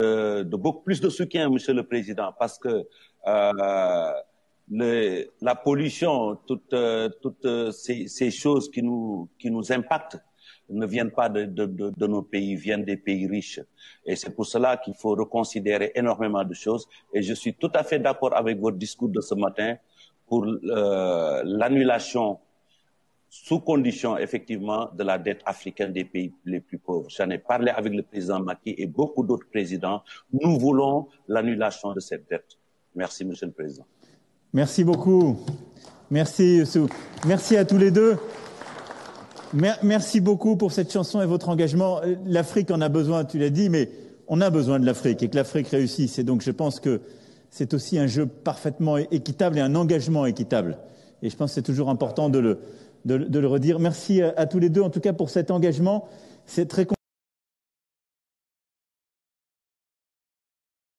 Euh, de, beaucoup plus de soutien, Monsieur le Président, parce que euh, la pollution, toutes, euh, toutes euh, ces, ces, choses qui nous, qui nous impactent ne viennent pas de, de, de nos pays, viennent des pays riches. Et c'est pour cela qu'il faut reconsidérer énormément de choses. Et je suis tout à fait d'accord avec votre discours de ce matin pour euh, l'annulation sous condition effectivement de la dette africaine des pays les plus pauvres. J'en ai parlé avec le président Macky et beaucoup d'autres présidents. Nous voulons l'annulation de cette dette. Merci, Monsieur le Président. Merci beaucoup. Merci, Youssou. Merci à tous les deux. Merci beaucoup pour cette chanson et votre engagement. L'Afrique en a besoin, tu l'as dit, mais on a besoin de l'Afrique et que l'Afrique réussisse. Et donc, je pense que c'est aussi un jeu parfaitement équitable et un engagement équitable. Et je pense que c'est toujours important de le, redire. Merci à, tous les deux, en tout cas, pour cet engagement. C'est très